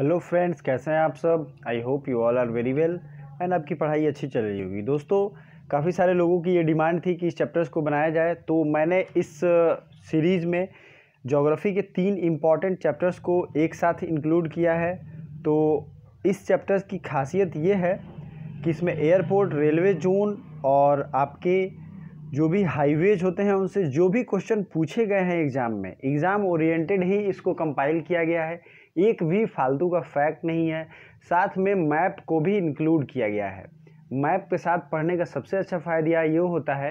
hello friends कैसे हैं आप सब I hope you all are very well and आपकी पढ़ाई अच्छी चल रही होगी दोस्तों काफ़ी सारे लोगों की ये डिमांड थी कि इस चैप्टर्स को बनाया जाए तो मैंने इस सीरीज़ में जोग्राफ़ी के तीन इम्पॉर्टेंट चैप्टर्स को एक साथ इंक्लूड किया है तो इस चैप्टर्स की खासियत ये है कि इसमें एयरपोर्ट रेलवे जोन और आपके जो भी हाईवेज होते हैं उनसे जो भी क्वेश्चन पूछे गए हैं एग्ज़ाम में एग्ज़ाम ओरिएंटेड ही इसको कंपाइल किया गया है एक भी फालतू का फैक्ट नहीं है साथ में मैप को भी इंक्लूड किया गया है मैप के साथ पढ़ने का सबसे अच्छा फ़ायदा ये होता है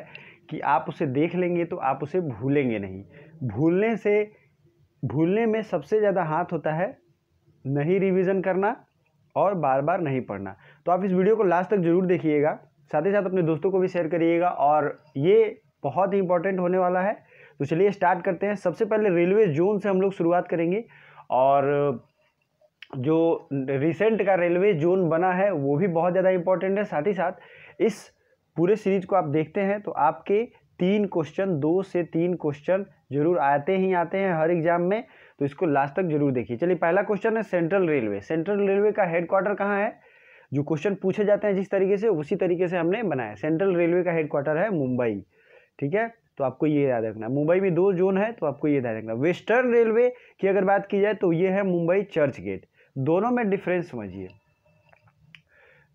कि आप उसे देख लेंगे तो आप उसे भूलेंगे नहीं भूलने से भूलने में सबसे ज़्यादा हाथ होता है नहीं रिवीजन करना और बार बार नहीं पढ़ना तो आप इस वीडियो को लास्ट तक जरूर देखिएगा साथ ही साथ अपने दोस्तों को भी शेयर करिएगा और ये बहुत ही इंपॉर्टेंट होने वाला है तो चलिए स्टार्ट करते हैं सबसे पहले रेलवे जोन से हम लोग शुरुआत करेंगे और जो रिसेंट का रेलवे जोन बना है वो भी बहुत ज़्यादा इम्पोर्टेंट है साथ ही साथ इस पूरे सीरीज को आप देखते हैं तो आपके तीन क्वेश्चन दो से तीन क्वेश्चन जरूर आते ही आते हैं हर एग्जाम में तो इसको लास्ट तक जरूर देखिए चलिए पहला क्वेश्चन है सेंट्रल रेलवे सेंट्रल रेलवे का हेडक्वार्टर कहाँ है जो क्वेश्चन पूछे जाते हैं जिस तरीके से उसी तरीके से हमने बनाया सेंट्रल रेलवे का हेडक्वार्टर है मुंबई ठीक है तो आपको ये याद रखना मुंबई में दो जोन है तो आपको ये याद रखना वेस्टर्न रेलवे की अगर बात की जाए तो ये है मुंबई चर्च गेट दोनों में डिफरेंस समझिए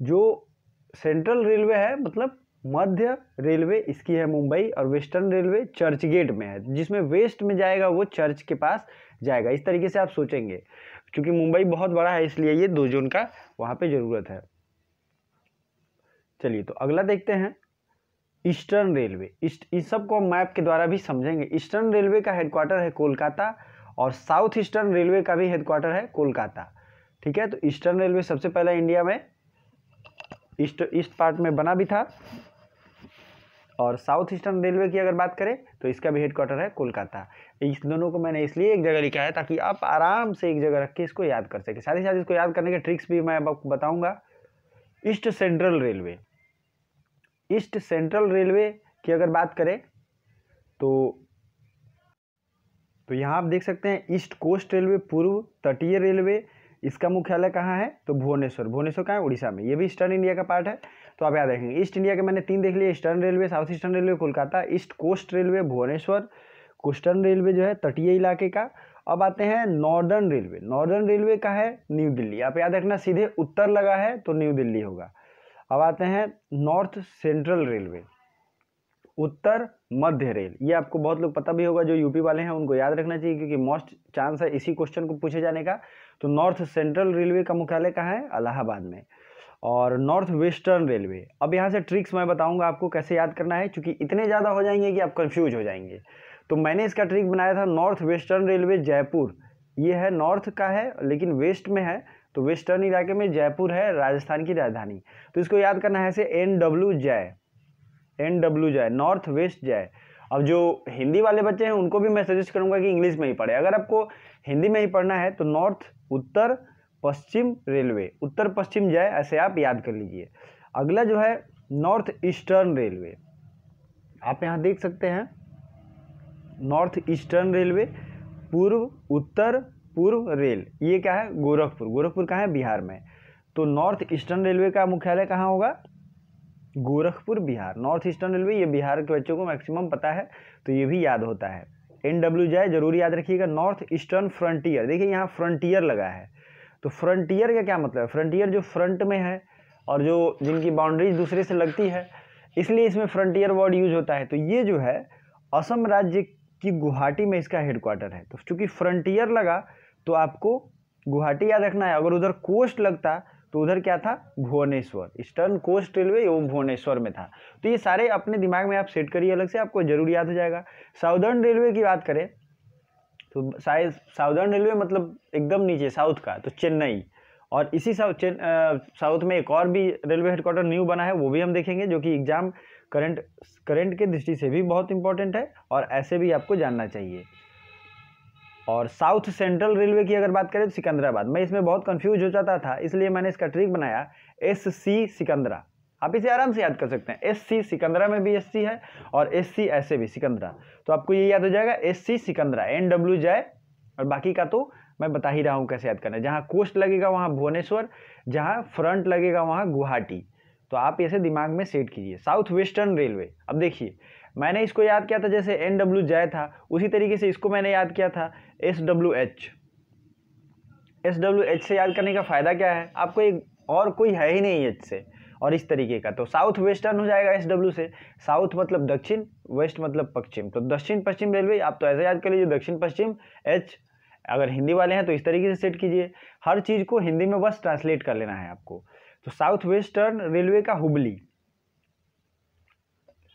जो सेंट्रल रेलवे है मतलब मध्य रेलवे इसकी है मुंबई और वेस्टर्न रेलवे चर्च गेट में है जिसमें वेस्ट में जाएगा वो चर्च के पास जाएगा इस तरीके से आप सोचेंगे क्योंकि मुंबई बहुत बड़ा है इसलिए ये दो जोन का वहाँ पे ज़रूरत है चलिए तो अगला देखते हैं ईस्टर्न रेलवे ईस्ट इस सबको हम मैप के द्वारा भी समझेंगे ईस्टर्न रेलवे का हेडक्वार्टर है कोलकाता और साउथ ईस्टर्न रेलवे का भी हेडक्वार्टर है कोलकाता ठीक है तो ईस्टर्न रेलवे सबसे पहला इंडिया में ईस्ट ईस्ट पार्ट में बना भी था और साउथ ईस्टर्न रेलवे की अगर बात करें तो इसका भी हेडक्वार्टर है कोलकाता इस दोनों को मैंने इसलिए एक जगह लिखा है ताकि आप आराम से एक जगह रख के इसको याद कर सके साथ ही साथ इसको याद करने के ट्रिक्स भी मैं आपको बताऊंगा east central railway east central railway की अगर बात करें तो तो यहाँ आप देख सकते हैं ईस्ट कोस्ट रेलवे पूर्व तटीय रेलवे इसका मुख्यालय कहाँ है तो भुवनेश्वर भुवनेश्वर कहाँ है उड़ीसा में ये भी ईस्टर्न इंडिया का पार्ट है तो आप याद रखेंगे ईस्ट इंडिया के मैंने तीन देख लिए eastern railway south eastern railway Kolkata east coast railway Bhubaneswar coastern railway जो है तटीय इलाके का अब आते हैं नॉर्दर्न रेलवे नॉर्दर्न रेलवे का है न्यू दिल्ली आप याद रखना सीधे उत्तर लगा है तो न्यू दिल्ली होगा अब आते हैं नॉर्थ सेंट्रल रेलवे उत्तर मध्य रेल ये आपको बहुत लोग पता भी होगा जो यूपी वाले हैं उनको याद रखना चाहिए क्योंकि मोस्ट चांस है इसी क्वेश्चन को पूछे जाने का तो नॉर्थ सेंट्रल रेलवे का मुख्यालय कहाँ है अलाहाबाद में और नॉर्थ वेस्टर्न रेलवे अब यहाँ से ट्रिक्स मैं बताऊँगा आपको कैसे याद करना है क्योंकि इतने ज़्यादा हो जाएंगे कि आप कन्फ्यूज हो जाएंगे तो मैंने इसका ट्रिक बनाया था नॉर्थ वेस्टर्न रेलवे जयपुर ये है नॉर्थ का है लेकिन वेस्ट में है तो वेस्टर्न इलाके में जयपुर है राजस्थान की राजधानी तो इसको याद करना है ऐसे एन डब्ल्यू जय एन डब्ल्यू जाए नॉर्थ वेस्ट जाए अब जो हिंदी वाले बच्चे हैं उनको भी मैं सजेस्ट करूंगा कि इंग्लिश में ही पढ़े अगर आपको हिंदी में ही पढ़ना है तो नॉर्थ उत्तर पश्चिम रेलवे उत्तर पश्चिम जाए ऐसे आप याद कर लीजिए अगला जो है नॉर्थ ईस्टर्न रेलवे आप यहाँ देख सकते हैं नॉर्थ ईस्टर्न रेलवे पूर्व उत्तर पूर्व रेल ये क्या है गोरखपुर गोरखपुर कहाँ है बिहार में तो नॉर्थ ईस्टर्न रेलवे का मुख्यालय कहाँ होगा Gorakhpur Bihar north eastern railway ये बिहार के बच्चों को मैक्सिमम पता है तो ये भी याद होता है एन डब्ल्यू जाए जरूर याद रखिएगा नॉर्थ ईस्टर्न फ्रंटियर देखिए यहाँ फ्रंटियर लगा है तो फ्रंटियर का क्या मतलब है फ्रंटियर जो फ्रंट में है और जो जिनकी बाउंड्रीज दूसरे से लगती है इसलिए इसमें फ्रंटियर वर्ड यूज होता है तो ये जो है असम राज्य की गुवाहाटी में इसका हेडक्वार्टर है तो चूँकि फ्रंटियर लगा तो आपको गुवाहाटी याद रखना है अगर उधर कोस्ट लगता तो उधर क्या था भुवनेश्वर ईस्टर्न कोस्ट रेलवे वो भुवनेश्वर में था तो ये सारे अपने दिमाग में आप सेट करिए अलग से आपको जरूर याद हो जाएगा साउदर्न रेलवे की बात करें तो शायद साउदर्न रेलवे मतलब एकदम नीचे साउथ का तो चेन्नई और इसी साउथ साउथ में एक और भी रेलवे हेडक्वार्टर न्यू बना है वो भी हम देखेंगे जो कि एग्ज़ाम करंट करंट के दृष्टि से भी बहुत इंपॉर्टेंट है और ऐसे भी आपको जानना चाहिए और साउथ सेंट्रल रेलवे की अगर बात करें तो सिकंदराबाद मैं इसमें बहुत कंफ्यूज हो जाता था इसलिए मैंने इसका ट्रिक बनाया एस सी सिकंदरा आप इसे आराम से याद कर सकते हैं एस सी सिकंदरा में भी एस सी है और एस सी ऐसे भी सिकंदरा तो आपको ये याद हो जाएगा S C Sikandra N W जाए और बाकी का तो मैं बता ही रहा हूँ कैसे याद करना है जहाँ कोस्ट लगेगा वहाँ भुवनेश्वर जहाँ फ्रंट लगेगा वहाँ गुवाहाटी तो आप इसे दिमाग में सेट कीजिए साउथ वेस्टर्न रेलवे अब देखिए मैंने इसको याद किया था जैसे एन डब्ल्यू जय था उसी तरीके से इसको मैंने याद किया था S W H S W H से याद करने का फ़ायदा क्या है आपको एक और कोई है ही नहीं एच से और इस तरीके का तो साउथ वेस्टर्न हो जाएगा एस डब्ल्यू से साउथ मतलब दक्षिण वेस्ट मतलब पश्चिम तो दक्षिण पश्चिम रेलवे आप तो ऐसे याद कर लीजिए दक्षिण पश्चिम एच अगर हिंदी वाले हैं तो इस तरीके से सेट कीजिए हर चीज़ को हिंदी में बस ट्रांसलेट कर लेना है आपको तो साउथ वेस्टर्न रेलवे का हुबली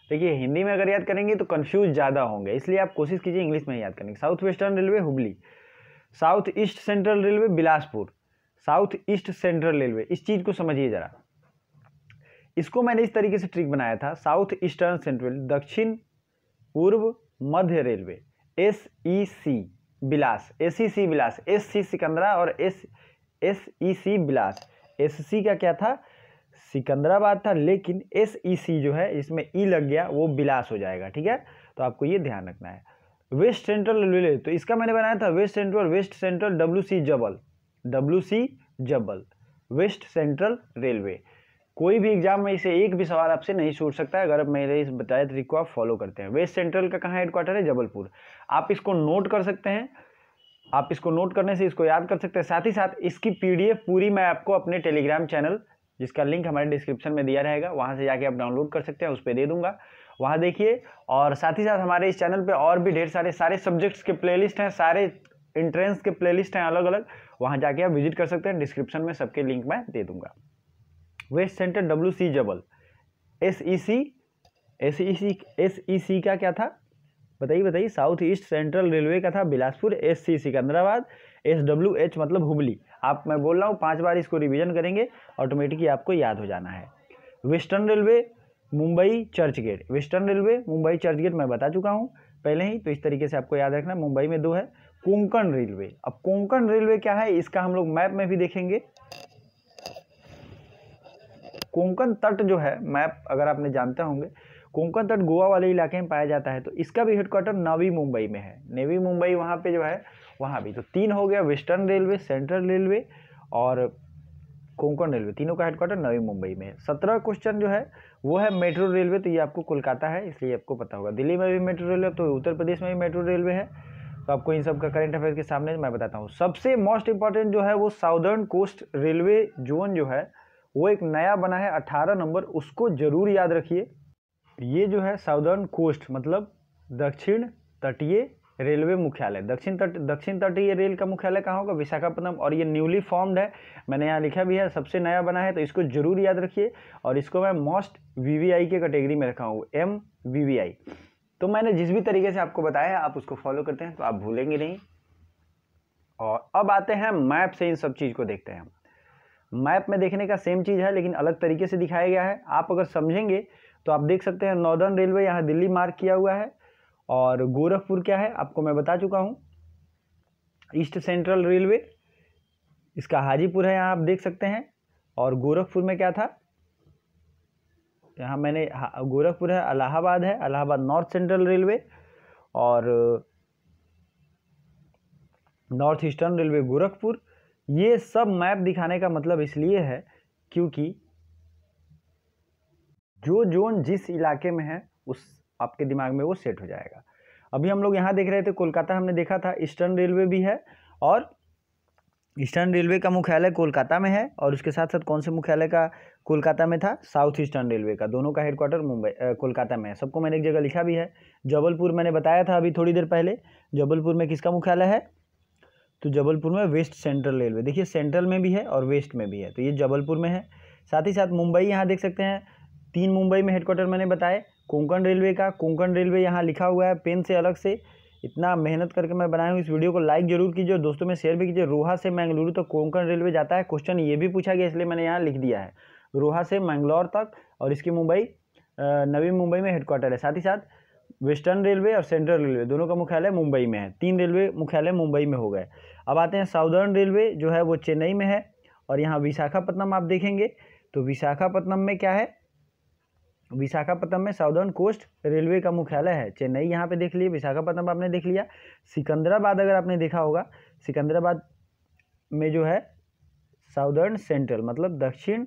देखिए हिंदी में अगर याद करेंगे तो कन्फ्यूज ज़्यादा होंगे इसलिए आप कोशिश कीजिए इंग्लिश में ही याद करने की south western railway Hubli south east central railway Bilaspur south east central railway इस चीज़ को समझिए ज़रा इसको मैंने इस तरीके से ट्रिक बनाया था साउथ ईस्टर्न सेंट्रल दक्षिण पूर्व मध्य railway S E C Bilas S E C Bilas S C Sikandra और S S E C Bilas S C का क्या था सिकंदराबाद था लेकिन एस ई सी जो है इसमें ई e लग गया वो बिलास हो जाएगा ठीक है तो आपको ये ध्यान रखना है वेस्ट सेंट्रल रेलवे तो इसका मैंने बनाया था west central west central W C Jabal W C Jabal west central railway कोई भी एग्जाम में इसे एक भी सवाल आपसे नहीं छूट सकता है अगर आप मेरे इस बताए तरीके को आप फॉलो करते हैं वेस्ट सेंट्रल का कहाँ हेडक्वार्टर है जबलपुर आप इसको नोट कर सकते हैं आप इसको नोट करने से इसको याद कर सकते हैं साथ ही साथ इसकी पीडीएफ पूरी मैं आपको अपने टेलीग्राम चैनल जिसका लिंक हमारे डिस्क्रिप्शन में दिया रहेगा वहाँ से जाके आप डाउनलोड कर सकते हैं उस पर दे दूँगा वहाँ देखिए और साथ ही साथ हमारे इस चैनल पे और भी ढेर सारे सारे सब्जेक्ट्स के प्लेलिस्ट हैं सारे इंट्रेंस के प्लेलिस्ट हैं अलग अलग वहाँ जाके आप विजिट कर सकते हैं डिस्क्रिप्शन में सबके लिंक मैं दे दूँगा west center W C Jabal S E C S E C S E C का क्या था बताइए बताइए साउथ ईस्ट सेंट्रल रेलवे का था Bilaspur S C Secunderabad S W H मतलब हुबली आप मैं बोल रहा हूँ पाँच बार इसको रिविज़न करेंगे ऑटोमेटिकली आपको याद हो जाना है western railway Mumbai Churchgate western railway Mumbai Churchgate मैं बता चुका हूँ पहले ही तो इस तरीके से आपको याद रखना मुंबई में दो है कोंकण रेलवे अब कोंकण रेलवे क्या है इसका हम लोग मैप में भी देखेंगे कोंकण तट जो है मैप अगर आपने जानते होंगे कोंकण तट गोवा वाले इलाके में पाया जाता है तो इसका भी हेडक्वार्टर नवी मुंबई में है नवी मुंबई वहाँ पे जो है वहाँ भी तो तीन हो गया वेस्टर्न रेलवे सेंट्रल रेलवे और कोंकण रेलवे तीनों का हेडक्वार्टर नवी मुंबई में सत्रह क्वेश्चन जो है वो है मेट्रो रेलवे तो ये आपको कोलकाता है इसलिए आपको पता होगा दिल्ली में भी मेट्रो रेलवे तो उत्तर प्रदेश में भी मेट्रो रेलवे है तो आपको इन सब का करंट अफेयर के सामने मैं बताता हूँ सबसे मोस्ट इंपॉर्टेंट जो है वो साउदर्न कोस्ट रेलवे जोन जो है वो एक नया बना है अट्ठारह नंबर उसको जरूर याद रखिए ये जो है साउदर्न कोस्ट मतलब दक्षिण तटीय रेलवे मुख्यालय दक्षिण तट दक्षिण तटीय रेल का मुख्यालय कहाँ होगा विशाखापट्टनम और ये न्यूली फॉर्म्ड है मैंने यहाँ लिखा भी है सबसे नया बना है तो इसको जरूर याद रखिए और इसको मैं मोस्ट वीवीआई के कैटेगरी में रखा हूँ एम वीवीआई तो मैंने जिस भी तरीके से आपको बताया है आप उसको फॉलो करते हैं तो आप भूलेंगे नहीं और अब आते हैं मैप से इन सब चीज़ को देखते हैं मैप में देखने का सेम चीज़ है लेकिन अलग तरीके से दिखाया गया है आप अगर समझेंगे तो आप देख सकते हैं नॉर्दर्न रेलवे यहाँ दिल्ली मार्क किया हुआ है और गोरखपुर क्या है आपको मैं बता चुका हूँ ईस्ट सेंट्रल रेलवे इसका हाजीपुर है यहाँ आप देख सकते हैं और गोरखपुर में क्या था यहाँ मैंने हाँ, गोरखपुर है अलाहाबाद है अलाहाबाद नॉर्थ सेंट्रल रेलवे और नॉर्थ ईस्टर्न रेलवे गोरखपुर ये सब मैप दिखाने का मतलब इसलिए है क्योंकि जो जोन जिस इलाके में है उस आपके दिमाग में वो सेट हो जाएगा अभी हम लोग यहाँ देख रहे थे कोलकाता हमने देखा था ईस्टर्न रेलवे भी है और ईस्टर्न रेलवे का मुख्यालय कोलकाता में है और उसके साथ साथ कौन से मुख्यालय का कोलकाता में था साउथ ईस्टर्न रेलवे का दोनों का हेडक्वार्टर मुंबई कोलकाता में है सबको मैंने एक जगह लिखा भी है जबलपुर मैंने बताया था अभी थोड़ी देर पहले जबलपुर में किसका मुख्यालय है तो जबलपुर में वेस्ट सेंट्रल रेलवे देखिए सेंट्रल में भी है और वेस्ट में भी है तो ये जबलपुर में है साथ ही साथ मुंबई यहाँ देख सकते हैं तीन मुंबई में हेडक्वार्टर मैंने बताए कोंकण रेलवे का कोंकण रेलवे यहाँ लिखा हुआ है पेन से अलग से इतना मेहनत करके मैं बनाया हूँ इस वीडियो को लाइक जरूर कीजिए दोस्तों में शेयर भी कीजिए रोहा से मैंगलुरु तक तो कोंकण रेलवे जाता है क्वेश्चन ये भी पूछा गया इसलिए मैंने यहाँ लिख दिया है रोहा से मैंगलोर तक और इसकी मुंबई नवी मुंबई में हेडक्वार्टर है साथ ही साथ वेस्टर्न रेलवे और सेंट्रल रेलवे दोनों का मुख्यालय मुंबई में है तीन रेलवे मुख्यालय मुंबई में हो गए अब आते हैं साउदर्न रेलवे जो है वो चेन्नई में है और यहाँ विशाखापट्टनम आप देखेंगे तो विशाखापट्टनम में क्या है विशाखापट्टनम में साउदर्न कोस्ट रेलवे का मुख्यालय है चेन्नई यहाँ पे देख लिए विशाखापट्टनम आपने देख लिया सिकंदराबाद अगर आपने देखा होगा सिकंदराबाद में जो है साउदर्न सेंट्रल मतलब दक्षिण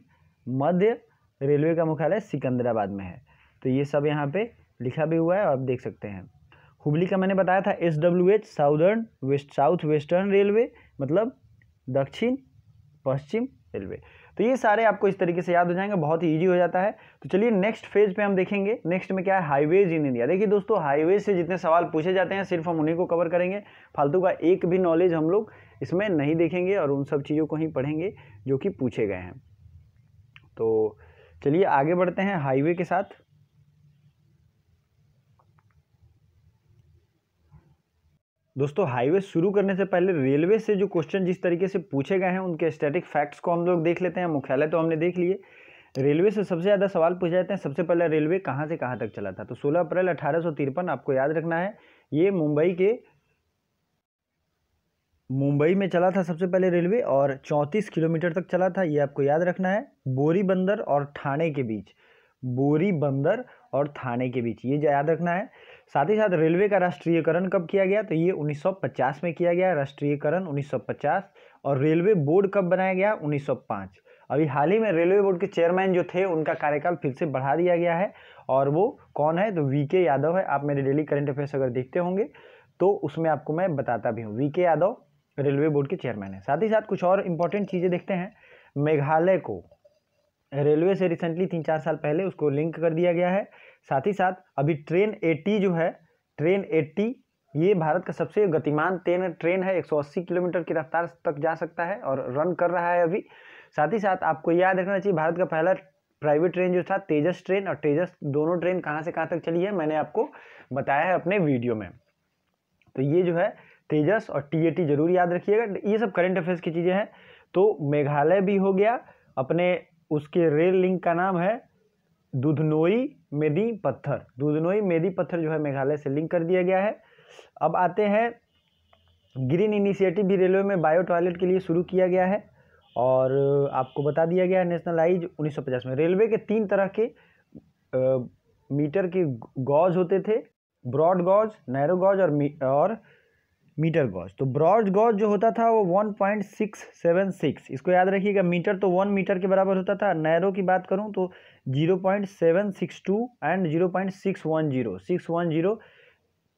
मध्य रेलवे का मुख्यालय सिकंदराबाद में है तो ये सब यहाँ पे लिखा भी हुआ है आप देख सकते हैं हुबली का मैंने बताया था S W H southern west south western railway मतलब दक्षिण पश्चिम रेलवे तो ये सारे आपको इस तरीके से याद हो जाएंगे बहुत ही ईजी हो जाता है तो चलिए नेक्स्ट फेज पे हम देखेंगे नेक्स्ट में क्या है हाईवेज इन इंडिया देखिए दोस्तों हाईवे से जितने सवाल पूछे जाते हैं सिर्फ हम उन्हीं को कवर करेंगे फालतू का एक भी नॉलेज हम लोग इसमें नहीं देखेंगे और उन सब चीज़ों को ही पढ़ेंगे जो कि पूछे गए हैं तो चलिए आगे बढ़ते हैं हाईवे के साथ दोस्तों हाईवे शुरू करने से पहले रेलवे से जो क्वेश्चन जिस तरीके से पूछे गए हैं उनके स्टैटिक फैक्ट्स को हम लोग देख लेते हैं मुख्यालय तो हमने देख लिए रेलवे से सबसे ज़्यादा सवाल पूछे जाते हैं सबसे पहले रेलवे कहाँ से कहाँ तक चला था तो सोलह अप्रैल अठारह आपको याद रखना है ये मुंबई के मुंबई में चला था सबसे पहले रेलवे और 34 किलोमीटर तक चला था ये आपको याद रखना है बोरी बंदर और थाने के बीच बोरी बंदर और थाने के बीच ये याद रखना है साथ ही साथ रेलवे का राष्ट्रीयकरण कब किया गया तो ये 1950 में किया गया राष्ट्रीयकरण 1950 और रेलवे बोर्ड कब बनाया गया 1905 अभी हाल ही में रेलवे बोर्ड के चेयरमैन जो थे उनका कार्यकाल फिर से बढ़ा दिया गया है और वो कौन है तो वी के यादव है आप मेरे डेली करंट अफेयर्स अगर देखते होंगे तो उसमें आपको मैं बताता भी हूँ V K Yadav railway board के चेयरमैन है साथ ही साथ कुछ और इम्पोर्टेंट चीज़ें देखते हैं मेघालय को रेलवे से रिसेंटली तीन चार साल पहले उसको लिंक कर दिया गया है साथ ही साथ अभी ट्रेन एटी जो है ट्रेन एट्टी ये भारत का सबसे गतिमान ट्रेन ट्रेन है 180 किलोमीटर की रफ्तार तक जा सकता है और रन कर रहा है अभी साथ ही साथ आपको याद रखना चाहिए भारत का पहला प्राइवेट ट्रेन जो था तेजस ट्रेन और तेजस दोनों ट्रेन कहाँ से कहाँ तक चली है मैंने आपको बताया है अपने वीडियो में तो ये जो है तेजस और टी जरूर याद रखिएगा ये सब करेंट अफेयर्स की चीज़ें हैं तो मेघालय भी हो गया अपने उसके रेल लिंक का नाम है दुधनोई मेदी पत्थर दुधनोई मेदी पत्थर जो है मेघालय से लिंक कर दिया गया है अब आते हैं ग्रीन इनिशिएटिव भी रेलवे में बायो टॉयलेट के लिए शुरू किया गया है और आपको बता दिया गया है नेशनलाइज 1950 में रेलवे के तीन तरह के आ, मीटर के गॉज होते थे ब्रॉड गॉज नैरो गॉज और और मीटर गॉज तो ब्रॉड गॉज जो होता था वो one point six seven six इसको याद रखिएगा मीटर तो वन मीटर के बराबर होता था नैरो की बात करूँ तो zero point seven six two and zero zero point six six one one zero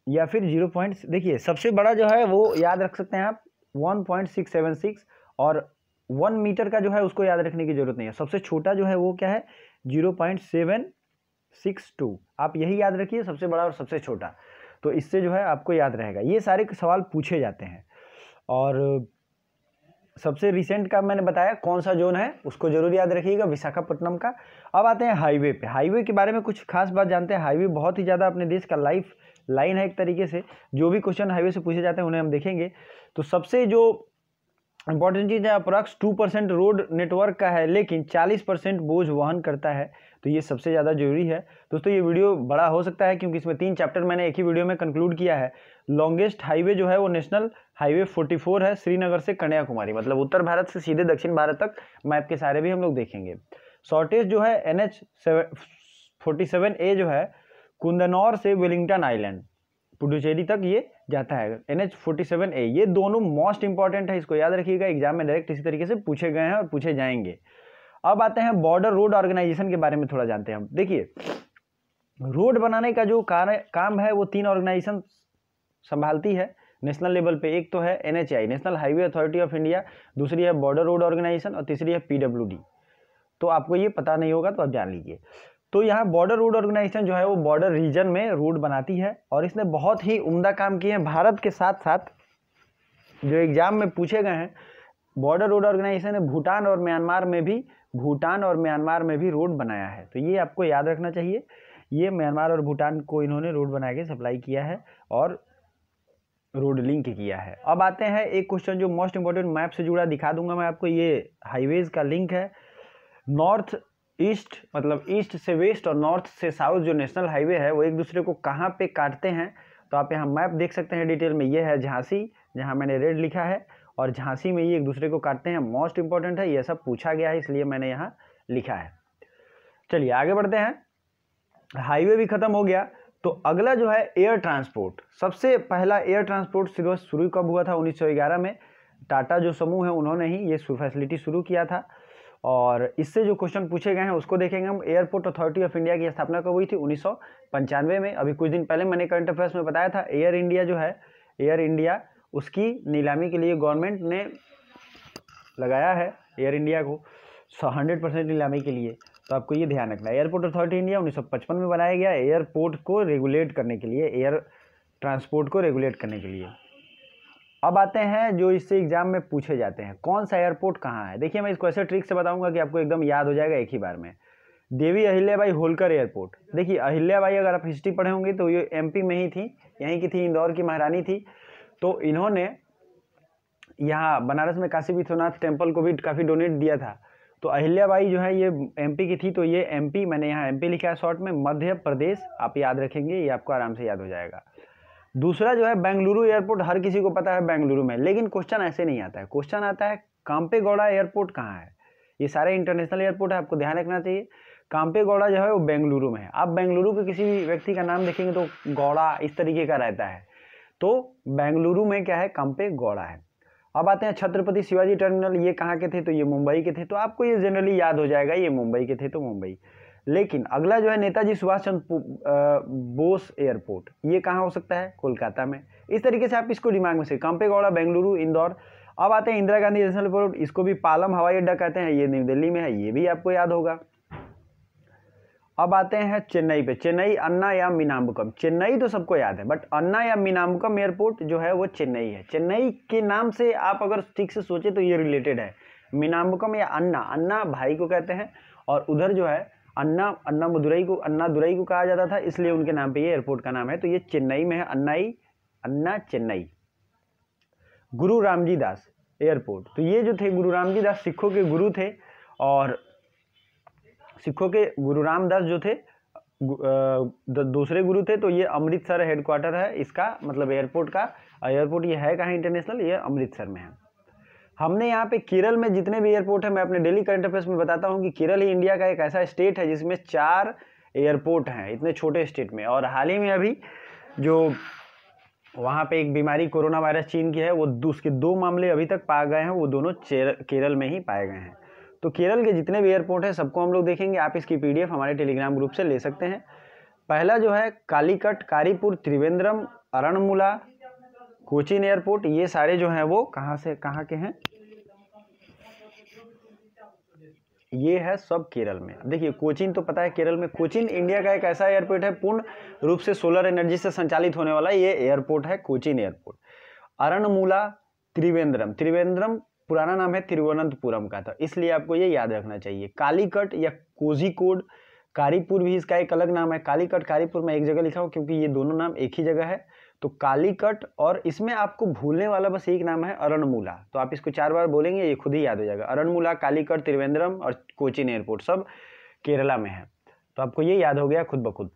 या फिर जीरो पॉइंट देखिए सबसे बड़ा जो है वो याद रख सकते हैं आप one point six seven six और वन मीटर का जो है उसको याद रखने की जरूरत नहीं है सबसे छोटा जो है वो क्या है zero point seven six two आप यही याद रखिए सबसे बड़ा और सबसे छोटा तो इससे जो है आपको याद रहेगा ये सारे सवाल पूछे जाते हैं और सबसे रिसेंट का मैंने बताया कौन सा जोन है उसको जरूर याद रखिएगा विशाखापट्टनम का अब आते हैं हाईवे पे हाईवे के बारे में कुछ खास बात जानते हैं हाईवे बहुत ही ज़्यादा अपने देश का लाइफ लाइन है एक तरीके से जो भी क्वेश्चन हाईवे से पूछे जाते हैं उन्हें हम देखेंगे तो सबसे जो इंपॉर्टेंट चीज़ है approx two percent road network का है लेकिन चालीस परसेंट बोझ वहन करता है तो ये सबसे ज़्यादा जरूरी है दोस्तों ये वीडियो बड़ा हो सकता है क्योंकि इसमें तीन चैप्टर मैंने एक ही वीडियो में कंक्लूड किया है लॉन्गेस्ट हाईवे जो है वो नेशनल हाईवे फोर है श्रीनगर से कन्याकुमारी मतलब उत्तर भारत से सीधे दक्षिण भारत तक मैप के सारे भी हम लोग देखेंगे शॉर्टेज जो है एन एच ए जो है कुंदनौर से वेलिंगटन आइलैंड पुडुचेरी तक ये जाता है N H forty seven A ये दोनों मोस्ट इंपॉर्टेंट है इसको याद रखिएगा एग्जाम में डायरेक्ट इसी तरीके से पूछे गए हैं और पूछे जाएंगे अब आते हैं बॉर्डर रोड ऑर्गेनाइजेशन के बारे में थोड़ा जानते हैं हम देखिए रोड बनाने का जो कार्य काम है वो तीन ऑर्गेनाइजेशन संभालती है नेशनल लेवल पे एक तो है N National Highway Authority of India दूसरी है बॉर्डर रोड ऑर्गेनाइजेशन और तीसरी है पी तो आपको ये पता नहीं होगा तो आप जान लीजिए तो यहाँ बॉर्डर रोड ऑर्गेनाइजेशन जो है वो बॉर्डर रीजन में रोड बनाती है और इसने बहुत ही उम्दा काम किए हैं भारत के साथ साथ जो एग्ज़ाम में पूछे गए हैं बॉर्डर रोड ऑर्गेनाइजेशन ने भूटान और म्यांमार में भी भूटान और म्यांमार में भी रोड बनाया है तो ये आपको याद रखना चाहिए ये म्यांमार और भूटान को इन्होंने रोड बना के सप्लाई किया है और रोड लिंक किया है अब आते हैं एक क्वेश्चन जो मोस्ट इंपॉर्टेंट मैप से जुड़ा दिखा दूंगा मैं आपको ये हाईवेज़ का लिंक है नॉर्थ ईस्ट मतलब ईस्ट से वेस्ट और नॉर्थ से साउथ जो नेशनल हाईवे है वो एक दूसरे को कहाँ पे काटते हैं तो आप यहाँ मैप देख सकते हैं डिटेल में ये है झांसी जहाँ मैंने रेड लिखा है और झांसी में ये एक दूसरे को काटते हैं मोस्ट इंपॉर्टेंट है ये सब पूछा गया है इसलिए मैंने यहाँ लिखा है चलिए आगे बढ़ते हैं हाईवे भी ख़त्म हो गया तो अगला जो है एयर ट्रांसपोर्ट सबसे पहला एयर ट्रांसपोर्ट शुरू कब हुआ था उन्नीस में टाटा जो समूह है उन्होंने ही ये फैसिलिटी शुरू किया था और इससे जो क्वेश्चन पूछे गए हैं उसको देखेंगे हम एयरपोर्ट अथॉरिटी ऑफ इंडिया की स्थापना कब हुई थी उन्नीस में अभी कुछ दिन पहले मैंने करंट अफेयर्स में बताया था एयर इंडिया जो है एयर इंडिया उसकी नीलामी के लिए गवर्नमेंट ने लगाया है एयर इंडिया को हंड्रेड परसेंट नीलामी के लिए तो आपको ये ध्यान रखना है एयरपोर्ट अथॉरिटी इंडिया उन्नीस में बनाया गया एयरपोर्ट को रेगुलेट करने के लिए एयर ट्रांसपोर्ट को रेगुलेट करने के लिए अब आते हैं जो इससे एग्जाम में पूछे जाते हैं कौन सा एयरपोर्ट कहाँ है देखिए मैं इसको ऐसे ट्रिक से बताऊंगा कि आपको एकदम याद हो जाएगा एक ही बार में देवी अहिल्याबाई होलकर एयरपोर्ट देखिए अहिल्याबाई अगर आप हिस्ट्री पढ़े होंगे तो ये एमपी में ही थी यहीं की थी इंदौर की महारानी थी तो इन्होंने यहाँ बनारस में काशी विश्वनाथ टेम्पल को भी काफ़ी डोनेट दिया था तो अहिल्याबाई जो है ये एमपी की थी तो ये एमपी मैंने यहाँ एमपी लिखा है शॉर्ट में मध्य प्रदेश आप याद रखेंगे ये आपको आराम से याद हो जाएगा दूसरा जो है बेंगलुरु एयरपोर्ट हर किसी को पता है बेंगलुरु में लेकिन क्वेश्चन ऐसे नहीं आता है क्वेश्चन आता है काम्पेगौड़ा एयरपोर्ट कहाँ है ये सारे इंटरनेशनल एयरपोर्ट है आपको ध्यान रखना चाहिए काम्पेगौड़ा जो है वो बेंगलुरु में है आप बेंगलुरु के किसी भी व्यक्ति का नाम देखेंगे तो गौड़ा इस तरीके का रहता है तो बेंगलुरु में क्या है गौड़ा है अब आते हैं छत्रपति शिवाजी टर्मिनल ये कहाँ के थे तो ये मुंबई के थे तो आपको ये जनरली याद हो जाएगा ये मुंबई के थे तो मुंबई लेकिन अगला जो है नेताजी सुभाष चंद्र बोस एयरपोर्ट ये कहाँ हो सकता है कोलकाता में इस तरीके से आप इसको दिमाग में से कंपेगौड़ा बेंगलुरु इंदौर अब आते हैं इंदिरा गांधी नेशनल एयरपोर्ट इसको भी पालम हवाई अड्डा कहते हैं ये न्यू दिल्ली में है ये भी आपको याद होगा अब आते हैं चेन्नई पे चेन्नई अन्ना या मीनाम्बुकम चेन्नई तो सबको याद है बट अन्ना या मीनाम्बुकम एयरपोर्ट जो है वो चेन्नई है चेन्नई के नाम से आप अगर ठीक से सोचे तो ये रिलेटेड है मीनाम्बुकम या अन्ना अन्ना भाई को कहते हैं और उधर जो है अन्ना अन्ना मदुरई को अन्ना दुरई को कहा जाता था इसलिए उनके नाम पे ये एयरपोर्ट का नाम है तो ये चेन्नई में है अन्नाई अन्ना चेन्नई गुरु रामजी दास एयरपोर्ट तो ये जो थे गुरु रामजी दास सिखों के गुरु थे और सिखों के गुरु रामदास जो थे दूसरे गुरु थे तो ये अमृतसर हेडक्वार्टर है इसका मतलब एयरपोर्ट का एयरपोर्ट ये है कहाँ इंटरनेशनल ये अमृतसर में है हमने यहाँ पे केरल में जितने भी एयरपोर्ट है मैं अपने डेली करंट अफेयर्स में बताता हूँ कि केरल ही इंडिया का एक ऐसा स्टेट है जिसमें चार एयरपोर्ट हैं इतने छोटे स्टेट में और हाल ही में अभी जो वहाँ पे एक बीमारी कोरोना वायरस चीन की है वो उसके दो मामले अभी तक पाए गए हैं वो दोनों केरल में ही पाए गए हैं तो केरल के जितने भी एयरपोर्ट हैं सबको हम लोग देखेंगे आप इसकी पी हमारे टेलीग्राम ग्रुप से ले सकते हैं पहला जो है कालीकट कारीपुर त्रिवेंद्रम अरणमुला कोचिन एयरपोर्ट ये सारे जो हैं वो कहाँ से कहाँ के हैं ये है सब केरल में देखिए कोचिन तो पता है केरल में कोचिन इंडिया का एक ऐसा एयरपोर्ट है पूर्ण रूप से सोलर एनर्जी से संचालित होने वाला ये एयरपोर्ट है कोचिन एयरपोर्ट अरणमूला त्रिवेंद्रम त्रिवेंद्रम पुराना नाम है तिरुवनंतपुरम का था इसलिए आपको ये याद रखना चाहिए कालीकट या कोजिकोड कोड कारीपुर भी इसका एक अलग नाम है कालीकट कारीपुर में एक जगह लिखा हुआ क्योंकि ये दोनों नाम एक ही जगह है तो कालीकट और इसमें आपको भूलने वाला बस एक नाम है अरणमूला तो आप इसको चार बार बोलेंगे ये खुद ही याद हो जाएगा अरणमूला कालीकट त्रिवेंद्रम और कोचिन एयरपोर्ट सब केरला में है तो आपको ये याद हो गया खुद ब खुद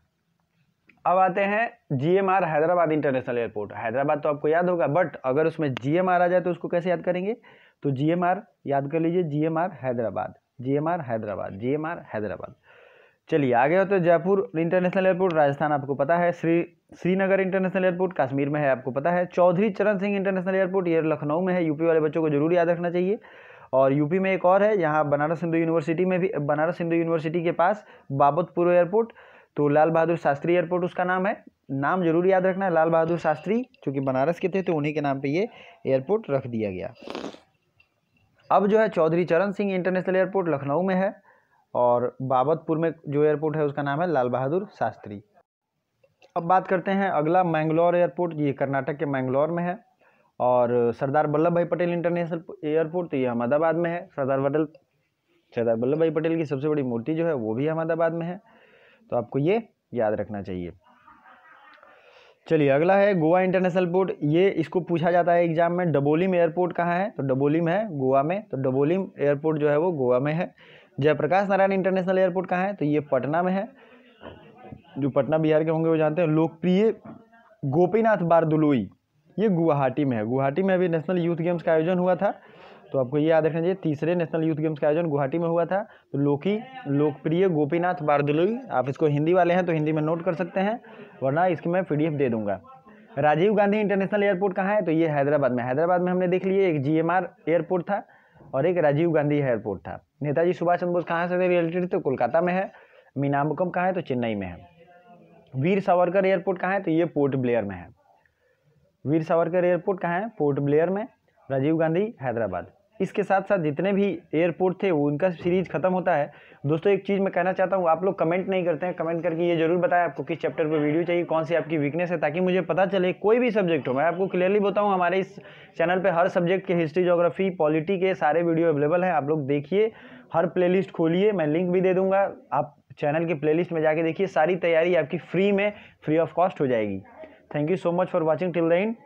अब आते हैं G M R Hyderabad international airport Hyderabad तो आपको याद होगा बट अगर उसमें जी एम आर आ जाए तो उसको कैसे याद करेंगे तो जी एम आर याद कर लीजिए G M R Hyderabad G M R Hyderabad G M R Hyderabad चलिए आगे होते तो जयपुर इंटरनेशनल एयरपोर्ट राजस्थान आपको पता है श्री श्रीनगर इंटरनेशनल एयरपोर्ट कश्मीर में है आपको पता है चौधरी चरण सिंह इंटरनेशनल एयरपोर्ट ये लखनऊ में है यूपी वाले बच्चों को जरूर याद रखना चाहिए और यूपी में एक और है यहाँ बनारस हिंदू यूनिवर्सिटी में भी बनारस हिंदू यूनिवर्सिटी के पास बाबतपुर एयरपोर्ट तो लाल बहादुर शास्त्री एयरपोर्ट उसका नाम है नाम जरूर याद रखना है लाल बहादुर शास्त्री चूँकि बनारस के थे तो उन्हीं के नाम पर ये एयरपोर्ट रख दिया गया अब जो है चौधरी चरण सिंह इंटरनेशनल एयरपोर्ट लखनऊ में है और बाबतपुर में जो एयरपोर्ट है उसका नाम है लाल बहादुर शास्त्री अब बात करते हैं अगला मैंगलोर एयरपोर्ट ये कर्नाटक के मैंगलोर में है और सरदार वल्लभ भाई पटेल इंटरनेशनल एयरपोर्ट तो ये अहमदाबाद में है सरदार वल्लभ सरदार वल्लभ भाई पटेल की सबसे बड़ी मूर्ति जो है वो भी अहमदाबाद में है तो आपको ये याद रखना चाहिए चलिए अगला है गोवा इंटरनेशनल एयरपोर्ट ये इसको पूछा जाता है एग्जाम में डबोलिम एयरपोर्ट कहाँ है तो डबोलिम है गोवा में तो डबोलिम एयरपोर्ट जो है वो गोवा में है जयप्रकाश नारायण इंटरनेशनल एयरपोर्ट कहाँ है तो ये पटना में है जो पटना बिहार के होंगे वो जानते हैं लोकप्रिय गोपीनाथ बारदुलोई ये गुवाहाटी में है गुवाहाटी में अभी नेशनल यूथ गेम्स का आयोजन हुआ था तो आपको ये याद रखना चाहिए तीसरे नेशनल यूथ गेम्स का आयोजन गुवाहाटी में हुआ था तो लोकी लोकप्रिय गोपीनाथ बारदुलोई आप इसको हिंदी वाले हैं तो हिंदी में नोट कर सकते हैं वरना इसकी मैं पी दे दूँगा राजीव गांधी इंटरनेशनल एयरपोर्ट कहाँ है तो ये हैदराबाद में हैदराबाद में हमने देख लिए एक जी एयरपोर्ट था और एक राजीव गांधी एयरपोर्ट था नेताजी सुभाष चंद्र बोस कहाँ से थे रिलेटेड तो कोलकाता में है मीनाम्बकम कहाँ है तो चेन्नई में है वीर सावरकर एयरपोर्ट कहाँ है तो ये पोर्ट ब्लेयर में है वीर सावरकर एयरपोर्ट कहाँ है पोर्ट ब्लेयर में राजीव गांधी हैदराबाद इसके साथ साथ जितने भी एयरपोर्ट थे उनका सीरीज़ ख़त्म होता है दोस्तों एक चीज़ मैं कहना चाहता हूँ आप लोग कमेंट नहीं करते हैं कमेंट करके ये जरूर बताएं आपको किस चैप्टर पर वीडियो चाहिए कौन सी आपकी वीकनेस है ताकि मुझे पता चले कोई भी सब्जेक्ट हो मैं आपको क्लियरली बताऊँ हमारे इस चैनल पर हर सब्जेक्ट के हिस्ट्री जोग्राफी पॉलिटी के सारे वीडियो अवेलेबल हैं आप लोग देखिए हर प्ले खोलिए मैं लिंक भी दे दूँगा आप चैनल के प्ले में जाके देखिए सारी तैयारी आपकी फ्री में फ्री ऑफ कॉस्ट हो जाएगी thank you so much for watching till the and